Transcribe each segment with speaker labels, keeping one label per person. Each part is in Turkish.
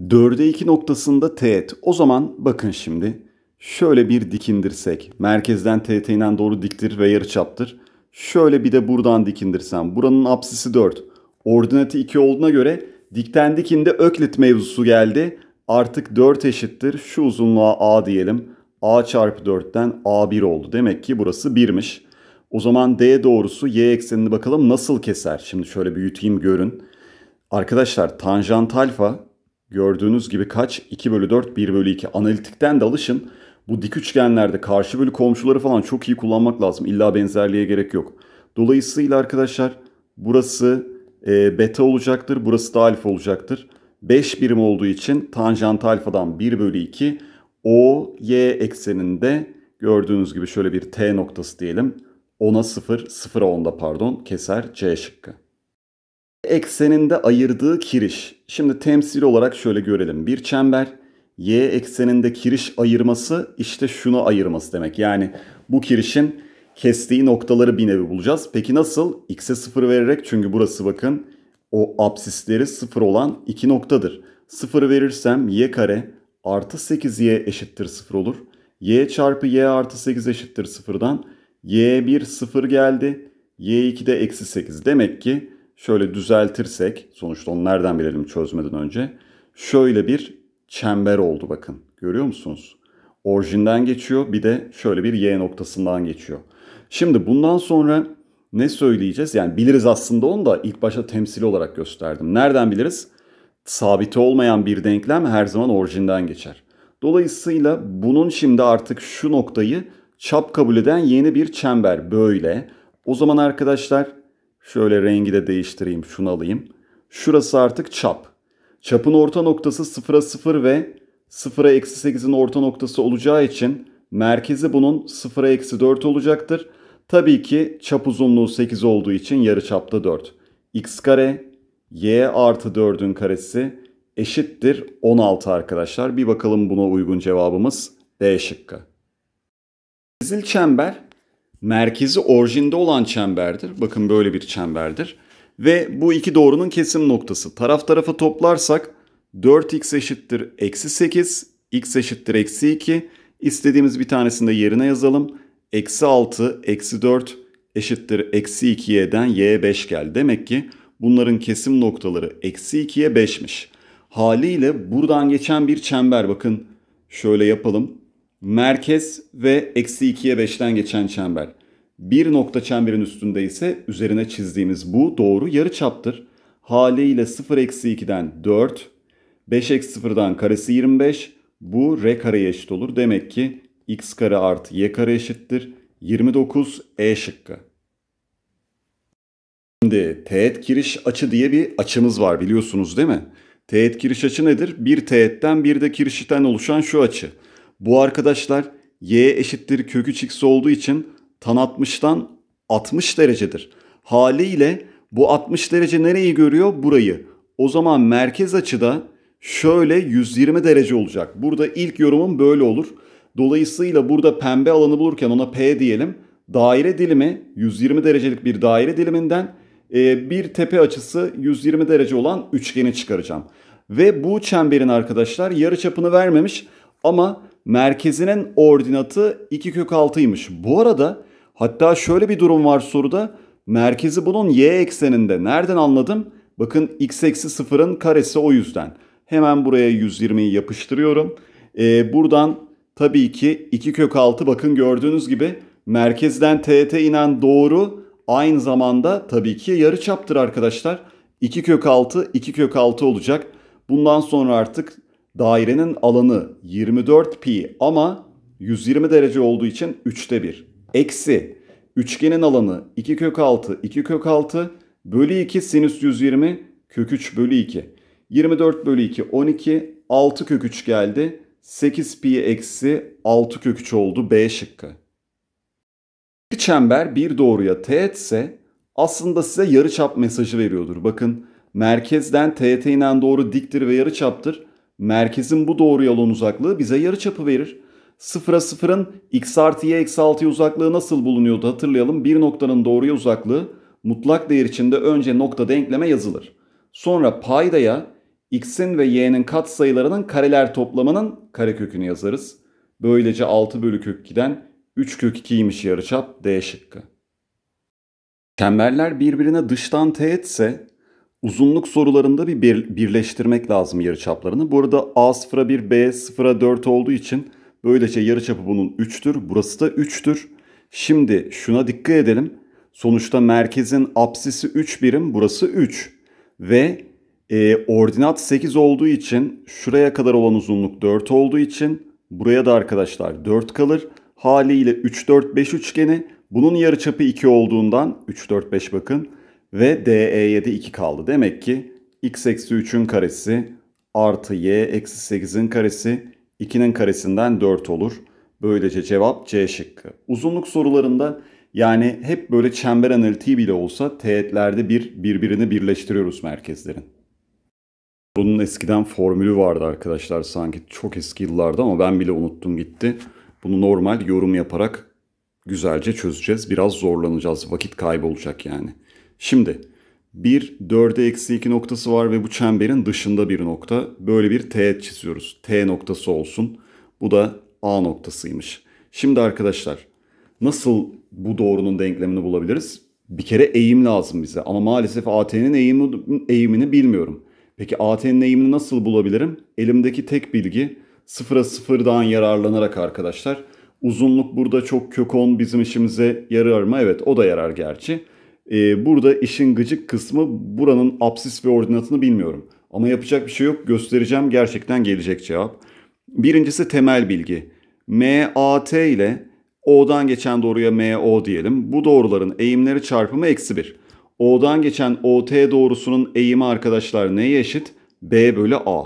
Speaker 1: 4'e 2 noktasında teğet. O zaman bakın şimdi şöyle bir dikindirsek. Merkezden teğetinden doğru diktir ve yarıçaptır. Şöyle bir de buradan dikindirsem. Buranın apsisi 4. Ordinatı 2 olduğuna göre dikten dikinde öklit mevzusu geldi. Artık 4 eşittir. Şu uzunluğa a diyelim. a çarpı 4'ten a1 oldu. Demek ki burası 1'miş. O zaman d doğrusu y eksenini bakalım nasıl keser. Şimdi şöyle büyüteyim görün. Arkadaşlar tanjant alfa Gördüğünüz gibi kaç? 2 bölü 4, 1 bölü 2. Analitikten de alışın. Bu dik üçgenlerde karşı bölü komşuları falan çok iyi kullanmak lazım. İlla benzerliğe gerek yok. Dolayısıyla arkadaşlar burası e, beta olacaktır. Burası da alfa olacaktır. 5 birim olduğu için tanjant alfadan 1 bölü 2. O y ekseninde gördüğünüz gibi şöyle bir t noktası diyelim. 10'a 0, 0'a 10'da pardon keser C şıkkı ekseninde ayırdığı kiriş. Şimdi temsil olarak şöyle görelim. Bir çember y ekseninde kiriş ayırması işte şunu ayırması demek. Yani bu kirişin kestiği noktaları bir nevi bulacağız. Peki nasıl? x'e 0 vererek çünkü burası bakın o absisleri 0 olan iki noktadır. 0 verirsem y kare artı 8y eşittir 0 olur. y çarpı y artı 8 eşittir 0'dan y1 0 geldi. y2 de eksi 8. Demek ki şöyle düzeltirsek sonuçta onu nereden bilelim çözmeden önce. Şöyle bir çember oldu bakın. Görüyor musunuz? Orijinden geçiyor bir de şöyle bir Y noktasından geçiyor. Şimdi bundan sonra ne söyleyeceğiz? Yani biliriz aslında onu da ilk başta temsil olarak gösterdim. Nereden biliriz? Sabiti olmayan bir denklem her zaman orijinden geçer. Dolayısıyla bunun şimdi artık şu noktayı çap kabul eden yeni bir çember böyle. O zaman arkadaşlar Şöyle rengi de değiştireyim. Şunu alayım. Şurası artık çap. Çapın orta noktası 0'a 0 ve 0'a eksi 8'in orta noktası olacağı için merkezi bunun 0'a eksi 4 olacaktır. Tabii ki çap uzunluğu 8 olduğu için yarı çapta 4. x kare y artı 4'ün karesi eşittir 16 arkadaşlar. Bir bakalım buna uygun cevabımız D şıkkı. Çizil çember merkezi orijinde olan çemberdir. Bakın böyle bir çemberdir. Ve bu iki doğrunun kesim noktası. Taraf tarafa toplarsak 4x eşittir eksi 8, x eşittir eksi 2. İstediğimiz bir tanesini de yerine yazalım. Eksi 6, eksi 4 eşittir eksi 2y'den y 5 geldi. Demek ki bunların kesim noktaları eksi 2'ye 5'miş. Haliyle buradan geçen bir çember bakın şöyle yapalım merkez ve eksi 2'ye 5'ten geçen çember. Bir nokta çemberin üstünde ise üzerine çizdiğimiz bu doğru yarı çaptır. Haliyle 0 eksi 2'den 4, 5 eksi 0'dan karesi 25. Bu r kareye eşit olur. Demek ki x kare artı y kare eşittir. 29 e şıkkı. Şimdi teğet kiriş açı diye bir açımız var biliyorsunuz değil mi? Teğet kiriş açı nedir? Bir teğetten bir de kirişten oluşan şu açı. Bu arkadaşlar y eşittir kök 3x olduğu için tan 60'tan 60 derecedir. Haliyle bu 60 derece nereyi görüyor? Burayı. O zaman merkez açıda şöyle 120 derece olacak. Burada ilk yorumum böyle olur. Dolayısıyla burada pembe alanı bulurken ona P diyelim. Daire dilimi 120 derecelik bir daire diliminden e, bir tepe açısı 120 derece olan üçgeni çıkaracağım. Ve bu çemberin arkadaşlar yarı çapını vermemiş ama merkezinin ordinatı 2 kök 6'ymış. Bu arada hatta şöyle bir durum var soruda. Merkezi bunun y ekseninde. Nereden anladım? Bakın x eksi 0'ın karesi o yüzden. Hemen buraya 120'yi yapıştırıyorum. Ee, buradan tabii ki 2 kök 6 bakın gördüğünüz gibi merkezden tt inen doğru aynı zamanda tabii ki yarı çaptır arkadaşlar. 2 kök 6 2 kök 6 olacak. Bundan sonra artık Dairenin alanı 24 pi ama 120 derece olduğu için 3'te 1. Eksi üçgenin alanı 2 kök 6 2 kök 6 bölü 2 sinüs 120 kök 3 bölü 2. 24 bölü 2 12 6 kök 3 geldi. 8 pi eksi 6 kök 3 oldu B şıkkı. Bir çember bir doğruya teğetse aslında size yarıçap mesajı veriyordur. Bakın merkezden teğet inen doğru diktir ve yarıçaptır. Merkezin bu doğru yolun uzaklığı bize yarı çapı verir. Sıfıra sıfırın x artı y eksi 6'ya uzaklığı nasıl bulunuyordu hatırlayalım. Bir noktanın doğruya uzaklığı mutlak değer içinde önce nokta denkleme yazılır. Sonra paydaya x'in ve y'nin katsayılarının kareler toplamının karekökünü yazarız. Böylece 6 bölü kök 2'den 3 kök 2'ymiş yarıçap D şıkkı. Çemberler birbirine dıştan teğetse uzunluk sorularında bir, birleştirmek lazım yarıçaplarını. Bu arada A0'a 1, B0'a 4 olduğu için böylece yarıçapı bunun 3'tür. Burası da 3'tür. Şimdi şuna dikkat edelim. Sonuçta merkezin apsisi 3 birim, burası 3. Ve e, ordinat 8 olduğu için şuraya kadar olan uzunluk 4 olduğu için buraya da arkadaşlar 4 kalır. Haliyle 3 4 5 üçgeni bunun yarıçapı 2 olduğundan 3 4 5 bakın ve DE'ye de 2 kaldı. Demek ki x eksi 3'ün karesi artı y eksi 8'in karesi 2'nin karesinden 4 olur. Böylece cevap C şıkkı. Uzunluk sorularında yani hep böyle çember analitiği bile olsa teğetlerde bir birbirini birleştiriyoruz merkezlerin. Bunun eskiden formülü vardı arkadaşlar sanki çok eski yıllarda ama ben bile unuttum gitti. Bunu normal yorum yaparak güzelce çözeceğiz. Biraz zorlanacağız. Vakit kaybı olacak yani. Şimdi 1, 4'e eksi 2 noktası var ve bu çemberin dışında bir nokta. Böyle bir T çiziyoruz. T noktası olsun. Bu da A noktasıymış. Şimdi arkadaşlar nasıl bu doğrunun denklemini bulabiliriz? Bir kere eğim lazım bize ama maalesef AT'nin eğimi, eğimini bilmiyorum. Peki AT'nin eğimini nasıl bulabilirim? Elimdeki tek bilgi sıfıra sıfırdan yararlanarak arkadaşlar. Uzunluk burada çok kök 10 bizim işimize yarar mı? Evet o da yarar gerçi. E, burada işin gıcık kısmı buranın apsis ve ordinatını bilmiyorum. Ama yapacak bir şey yok. Göstereceğim gerçekten gelecek cevap. Birincisi temel bilgi. MAT ile O'dan geçen doğruya MO diyelim. Bu doğruların eğimleri çarpımı eksi 1. O'dan geçen OT doğrusunun eğimi arkadaşlar neye eşit? B bölü A.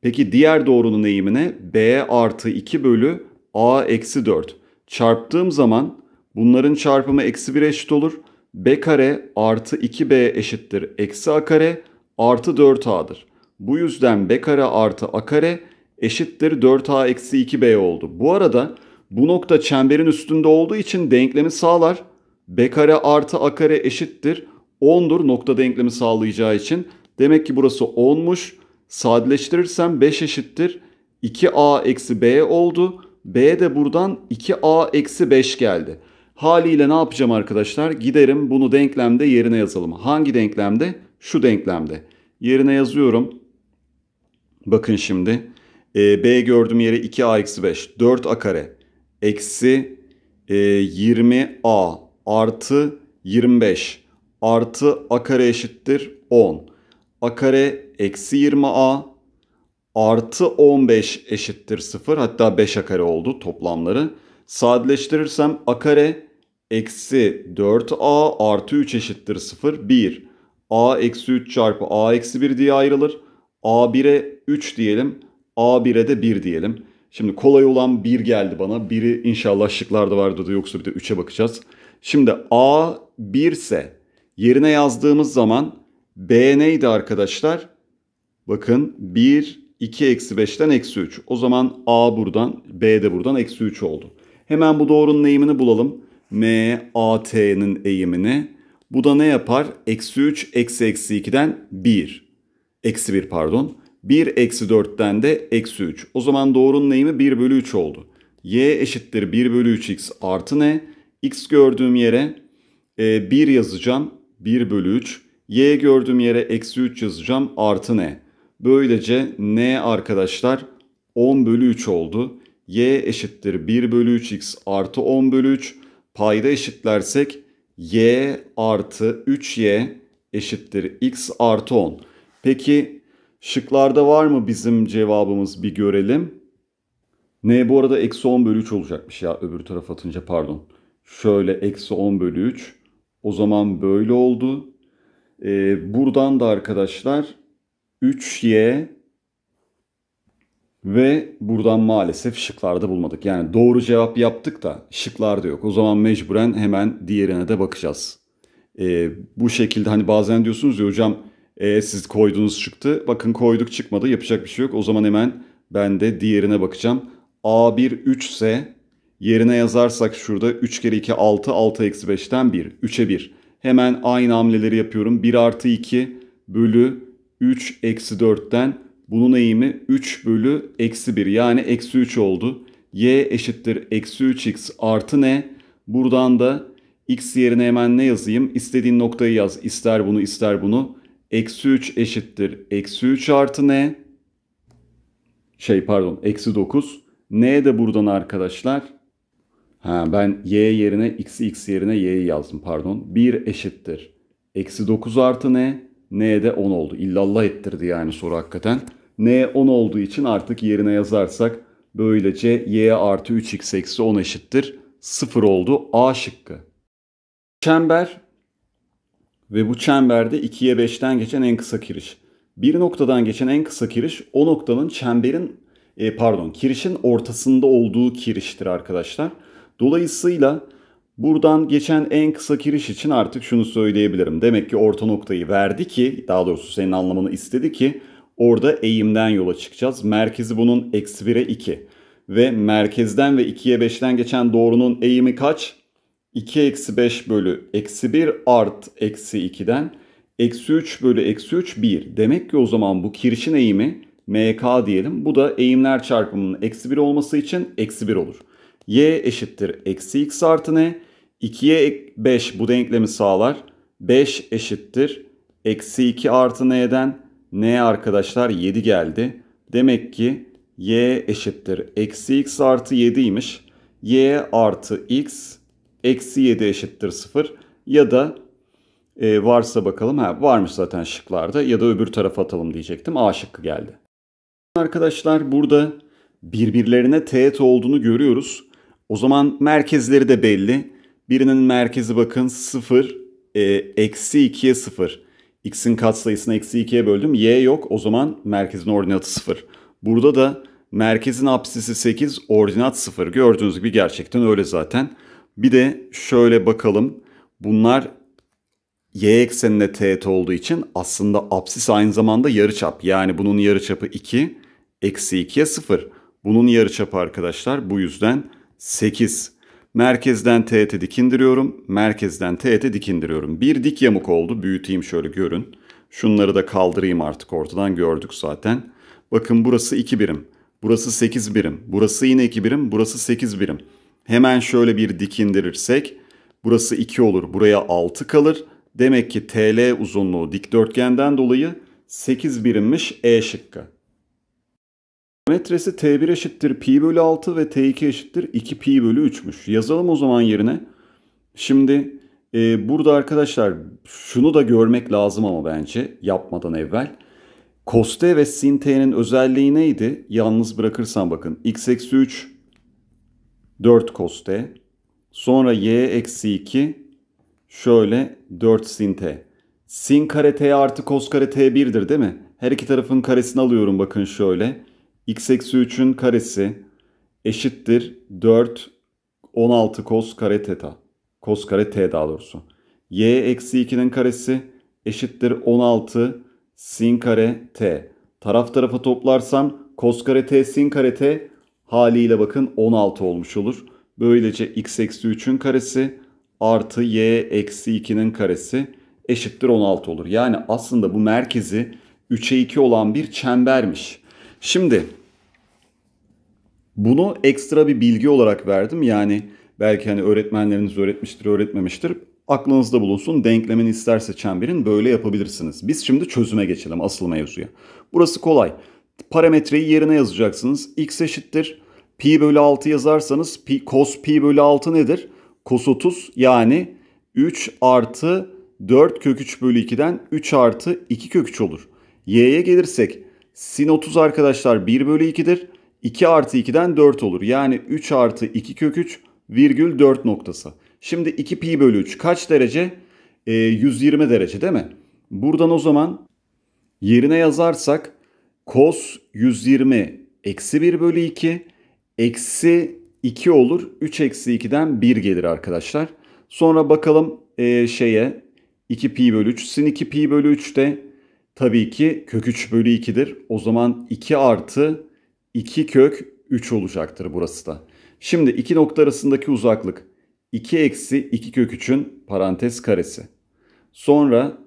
Speaker 1: Peki diğer doğrunun eğimine B artı 2 bölü A eksi 4. Çarptığım zaman bunların çarpımı eksi 1 eşit olur b kare artı 2b eşittir eksi a kare artı 4a'dır. Bu yüzden b kare artı a kare eşittir 4a eksi 2b oldu. Bu arada bu nokta çemberin üstünde olduğu için denklemi sağlar. b kare artı a kare eşittir 10'dur nokta denklemi sağlayacağı için. Demek ki burası 10'muş. Sadeleştirirsem 5 eşittir 2a eksi b oldu. b de buradan 2a eksi 5 geldi. Haliyle ne yapacağım arkadaşlar? Giderim bunu denklemde yerine yazalım. Hangi denklemde? Şu denklemde. Yerine yazıyorum. Bakın şimdi. E, B gördüğüm yere 2A-5. 4A kare. Eksi e, 20A artı 25 artı A kare eşittir 10. A kare eksi 20A artı 15 eşittir 0. Hatta 5 A kare oldu toplamları. Sadeleştirirsem A kare eksi 4a artı 3 eşittir 0 1. a eksi 3 çarpı a eksi 1 diye ayrılır. a1'e 3 diyelim. a1'e de 1 diyelim. Şimdi kolay olan 1 geldi bana. 1'i inşallah şıklarda vardı da yoksa bir de 3'e bakacağız. Şimdi a 1 ise yerine yazdığımız zaman b neydi arkadaşlar? Bakın 1 2 eksi 5'ten eksi 3. O zaman a buradan b de buradan eksi 3 oldu. Hemen bu doğrunun eğimini bulalım. M, A, T'nin eğimini. Bu da ne yapar? Eksi 3, eksi eksi 2'den 1. Eksi 1 pardon. 1 eksi 4'ten de eksi 3. O zaman doğrunun eğimi 1 bölü 3 oldu. Y eşittir 1 bölü 3x artı ne? X gördüğüm yere e, 1 yazacağım. 1 bölü 3. Y gördüğüm yere eksi 3 yazacağım. Artı ne? Böylece n arkadaşlar 10 bölü 3 oldu. Y eşittir 1 bölü 3x artı 10 bölü 3 payda eşitlersek y artı 3y eşittir x artı 10. Peki şıklarda var mı bizim cevabımız bir görelim. N bu arada eksi 10 bölü 3 olacakmış ya öbür tarafa atınca pardon. Şöyle eksi 10 bölü 3. O zaman böyle oldu. Ee, buradan da arkadaşlar 3y ve buradan maalesef şıklarda bulmadık. Yani doğru cevap yaptık da şıklarda yok. O zaman mecburen hemen diğerine de bakacağız. Ee, bu şekilde hani bazen diyorsunuz ya hocam e, siz koydunuz çıktı. Bakın koyduk çıkmadı yapacak bir şey yok. O zaman hemen ben de diğerine bakacağım. A1 3 ise yerine yazarsak şurada 3 kere 2 6 6 eksi 5'ten 1 3'e 1. Hemen aynı hamleleri yapıyorum. 1 artı 2 bölü 3 eksi 4'ten bunun eğimi 3 bölü eksi 1 yani eksi 3 oldu. Y eşittir eksi 3x artı ne? Buradan da x yerine hemen ne yazayım? İstediğin noktayı yaz. İster bunu ister bunu. Eksi 3 eşittir eksi 3 artı ne? Şey pardon eksi 9. Ne de buradan arkadaşlar? Ha, ben y yerine x'i x yerine y'yi yazdım pardon. 1 eşittir. Eksi 9 artı ne? N'ye de 10 oldu. İllallah ettirdi yani soru hakikaten n 10 olduğu için artık yerine yazarsak böylece y artı 3x eksi 10 eşittir 0 oldu A şıkkı. Çember ve bu çemberde 2'ye 5'ten geçen en kısa kiriş. Bir noktadan geçen en kısa kiriş o noktanın çemberin e, pardon kirişin ortasında olduğu kiriştir arkadaşlar. Dolayısıyla buradan geçen en kısa kiriş için artık şunu söyleyebilirim. Demek ki orta noktayı verdi ki daha doğrusu senin anlamını istedi ki Orada eğimden yola çıkacağız. Merkezi bunun eksi 1'e 2. Ve merkezden ve 2'ye 5'ten geçen doğrunun eğimi kaç? 2 eksi 5 bölü eksi 1 art eksi 2'den eksi 3 bölü eksi 3 1. Demek ki o zaman bu kirişin eğimi MK diyelim. Bu da eğimler çarpımının eksi 1 olması için eksi 1 olur. Y eşittir eksi x artı ne? 2'ye 5 bu denklemi sağlar. 5 eşittir eksi 2 artı n'den N arkadaşlar 7 geldi. Demek ki y eşittir. Eksi x artı 7'ymiş. y artı x eksi 7 eşittir 0. Ya da e, varsa bakalım. Ha, varmış zaten şıklarda. Ya da öbür tarafa atalım diyecektim. A şıkkı geldi. Arkadaşlar burada birbirlerine teğet olduğunu görüyoruz. O zaman merkezleri de belli. Birinin merkezi bakın 0, e, eksi 2'ye 0 x'in katsayısını eksi 2'ye böldüm. y yok o zaman merkezin ordinatı 0. Burada da merkezin apsisi 8 ordinat 0. Gördüğünüz gibi gerçekten öyle zaten. Bir de şöyle bakalım. Bunlar y eksenine teğet olduğu için aslında apsis aynı zamanda yarıçap. Yani bunun yarıçapı 2 eksi 2'ye 0. Bunun yarıçapı arkadaşlar bu yüzden 8. Merkezden teğete dikindiriyorum. Merkezden teğete dikindiriyorum. Bir dik yamuk oldu. Büyüteyim şöyle görün. Şunları da kaldırayım artık ortadan gördük zaten. Bakın burası 2 birim. Burası 8 birim. Burası yine 2 birim. Burası 8 birim. Hemen şöyle bir dik indirirsek burası 2 olur. Buraya 6 kalır. Demek ki TL uzunluğu dikdörtgenden dolayı 8 birimmiş E şıkkı. Metresi t1 eşittir pi bölü 6 ve t2 eşittir 2 pi bölü 3'müş. Yazalım o zaman yerine. Şimdi e, burada arkadaşlar şunu da görmek lazım ama bence yapmadan evvel. Cos t ve sin t'nin özelliği neydi? Yalnız bırakırsam bakın x eksi 3 4 cos t. Sonra y eksi 2 şöyle 4 sin t. Sin kare t artı cos kare t1'dir değil mi? Her iki tarafın karesini alıyorum bakın şöyle x eksi 3'ün karesi eşittir 4 16 kos kare teta. kos kare t daha doğrusu. y eksi 2'nin karesi eşittir 16 sin kare t. Taraf tarafa toplarsam kos kare t sin kare t haliyle bakın 16 olmuş olur. Böylece x eksi 3'ün karesi artı y eksi 2'nin karesi eşittir 16 olur. Yani aslında bu merkezi 3'e 2 olan bir çembermiş. Şimdi bunu ekstra bir bilgi olarak verdim. Yani belki hani öğretmenleriniz öğretmiştir, öğretmemiştir. Aklınızda bulunsun. Denklemini isterse çemberin böyle yapabilirsiniz. Biz şimdi çözüme geçelim asıl mevzuya. Burası kolay. Parametreyi yerine yazacaksınız. x eşittir. Pi bölü 6 yazarsanız pi, cos pi bölü 6 nedir? Cos 30 yani 3 artı 4 kök 3 bölü 2'den 3 artı 2 kök 3 olur. Y'ye gelirsek Sin 30 arkadaşlar 1 bölü 2'dir. 2 artı 2'den 4 olur. Yani 3 artı 2 kök 3 virgül 4 noktası. Şimdi 2 pi bölü 3 kaç derece? E, ee, 120 derece değil mi? Buradan o zaman yerine yazarsak cos 120 eksi 1 bölü 2 eksi 2 olur. 3 eksi 2'den 1 gelir arkadaşlar. Sonra bakalım e, şeye 2 pi bölü 3 sin 2 pi bölü 3 de tabii ki kök 3 bölü 2'dir. O zaman 2 artı 2 kök 3 olacaktır burası da. Şimdi iki nokta arasındaki uzaklık 2 eksi 2 kök 3'ün parantez karesi. Sonra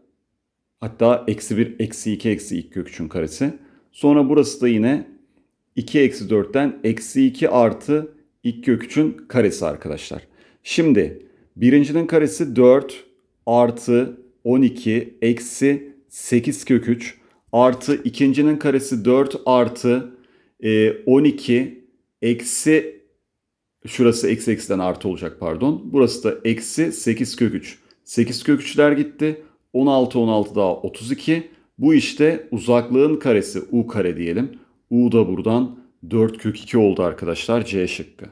Speaker 1: hatta eksi 1 eksi 2 eksi 2 kök 3'ün karesi. Sonra burası da yine 2 eksi 4'ten eksi 2 artı 2 kök 3'ün karesi arkadaşlar. Şimdi birincinin karesi 4 artı 12 eksi 8 kök 3 artı ikincinin karesi 4 artı e, 12 eksi şurası eksi eksiden artı olacak pardon. Burası da eksi 8 kök 3. 8 kök 3'ler gitti. 16 16 daha 32. Bu işte uzaklığın karesi u kare diyelim. U da buradan 4 kök 2 oldu arkadaşlar C şıkkı.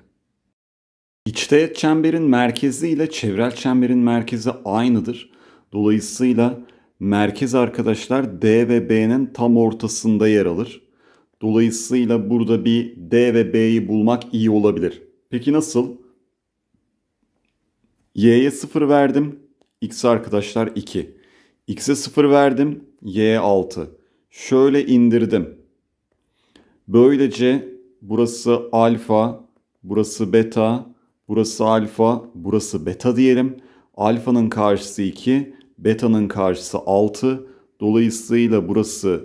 Speaker 1: İçteğet çemberin merkezi ile çevrel çemberin merkezi aynıdır. Dolayısıyla Merkez arkadaşlar D ve B'nin tam ortasında yer alır. Dolayısıyla burada bir D ve B'yi bulmak iyi olabilir. Peki nasıl? Y'ye 0 verdim. X arkadaşlar 2. X'e 0 verdim. Y 6. Şöyle indirdim. Böylece burası alfa, burası beta, burası alfa, burası beta diyelim. Alfanın karşısı 2, Beta'nın karşısı 6. Dolayısıyla burası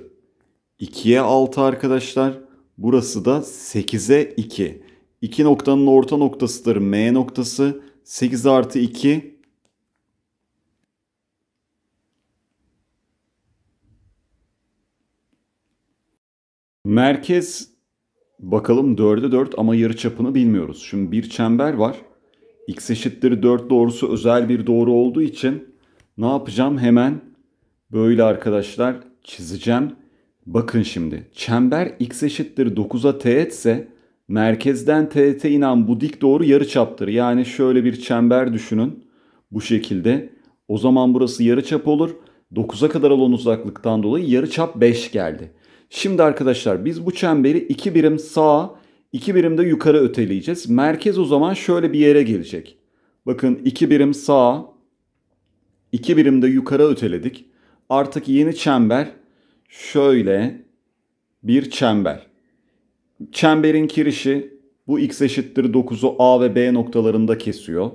Speaker 1: 2'ye 6 arkadaşlar. Burası da 8'e 2. 2 noktanın orta noktasıdır M noktası. 8 artı 2 Merkez bakalım 4'e 4 ama yarı çapını bilmiyoruz. Şimdi bir çember var. X eşittir 4 doğrusu özel bir doğru olduğu için ne yapacağım? Hemen böyle arkadaşlar çizeceğim. Bakın şimdi çember x eşittir 9'a teğetse merkezden teğete inen bu dik doğru yarı çaptır. Yani şöyle bir çember düşünün bu şekilde. O zaman burası yarı çap olur. 9'a kadar olan uzaklıktan dolayı yarı çap 5 geldi. Şimdi arkadaşlar biz bu çemberi 2 birim sağa 2 birim de yukarı öteleyeceğiz. Merkez o zaman şöyle bir yere gelecek. Bakın 2 birim sağa 2 birimde yukarı öteledik. Artık yeni çember şöyle bir çember. Çemberin kirişi bu x eşittir 9'u A ve B noktalarında kesiyor.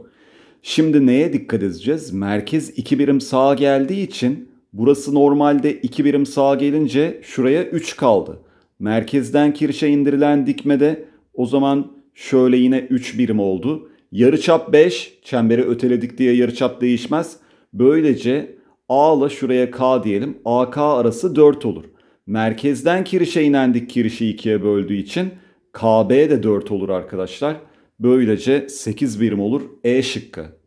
Speaker 1: Şimdi neye dikkat edeceğiz? Merkez 2 birim sağa geldiği için burası normalde 2 birim sağa gelince şuraya 3 kaldı. Merkezden kirişe indirilen dikmede o zaman şöyle yine 3 birim oldu. Yarıçap 5, çemberi öteledik diye yarıçap değişmez. Böylece A ile şuraya K diyelim. AK arası 4 olur. Merkezden kirişe inendik kirişi 2'ye böldüğü için KB de 4 olur arkadaşlar. Böylece 8 birim olur E şıkkı.